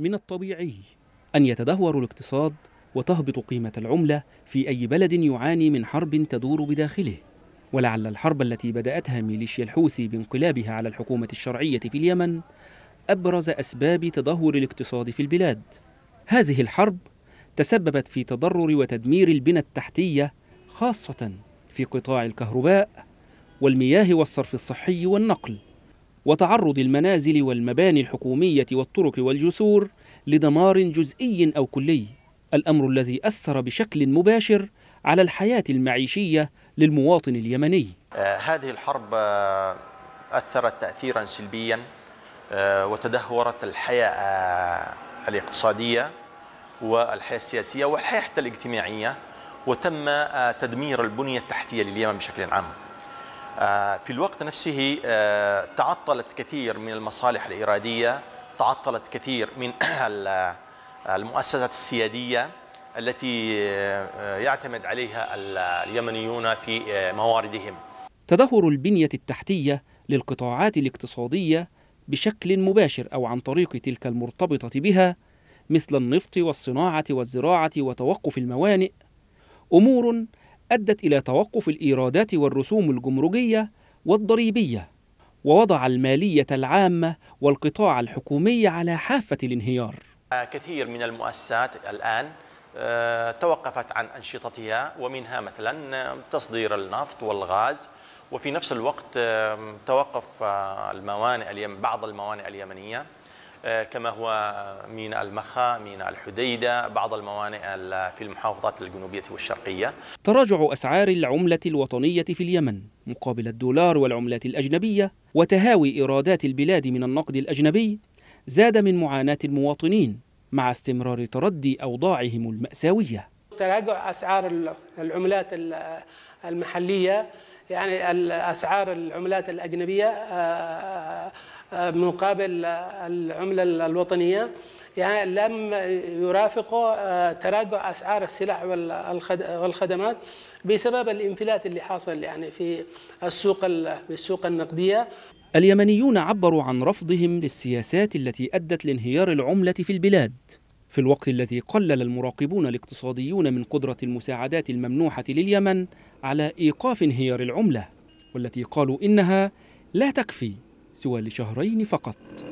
من الطبيعي أن يتدهور الاقتصاد وتهبط قيمة العملة في أي بلد يعاني من حرب تدور بداخله ولعل الحرب التي بدأتها ميليشيا الحوثي بانقلابها على الحكومة الشرعية في اليمن أبرز أسباب تدهور الاقتصاد في البلاد هذه الحرب تسببت في تضرر وتدمير البنى التحتية خاصة في قطاع الكهرباء والمياه والصرف الصحي والنقل وتعرض المنازل والمباني الحكومية والطرق والجسور لدمار جزئي أو كلي الأمر الذي أثر بشكل مباشر على الحياة المعيشية للمواطن اليمني آه، هذه الحرب آه، أثرت تأثيرا سلبيا آه، وتدهورت الحياة الاقتصادية والحياة السياسية والحياة حتى الاجتماعية وتم تدمير البنية التحتية لليمن بشكل عام آه، في الوقت نفسه آه، تعطلت كثير من المصالح الإرادية تعطلت كثير من المؤسسات السيادية التي آه، يعتمد عليها اليمنيون في مواردهم تدهور البنية التحتية للقطاعات الاقتصادية بشكل مباشر أو عن طريق تلك المرتبطة بها مثل النفط والصناعة والزراعة وتوقف الموانئ أمور أدت إلى توقف الإيرادات والرسوم الجمركية والضريبية ووضع المالية العامة والقطاع الحكومي على حافة الانهيار كثير من المؤسسات الآن آه، توقفت عن أنشطتها ومنها مثلا آه، تصدير النفط والغاز وفي نفس الوقت آه، توقف الموانئ اليمن بعض الموانئ اليمنية آه، كما هو ميناء المخا ميناء الحديدة بعض الموانئ في المحافظات الجنوبية والشرقية تراجع أسعار العملة الوطنية في اليمن مقابل الدولار والعملات الأجنبية وتهاوي إيرادات البلاد من النقد الأجنبي زاد من معاناة المواطنين مع استمرار تردي أوضاعهم المأساوية تراجع أسعار العملات المحلية يعني أسعار العملات الأجنبية آه، آه، مقابل العملة الوطنية يعني لم يرافقوا آه، تراجع أسعار السلع والخدمات بسبب الانفلات اللي حاصل يعني في السوق في السوق النقدية اليمنيون عبروا عن رفضهم للسياسات التي أدت لانهيار العملة في البلاد في الوقت الذي قلل المراقبون الاقتصاديون من قدرة المساعدات الممنوحة لليمن على إيقاف انهيار العملة والتي قالوا إنها لا تكفي سوى لشهرين فقط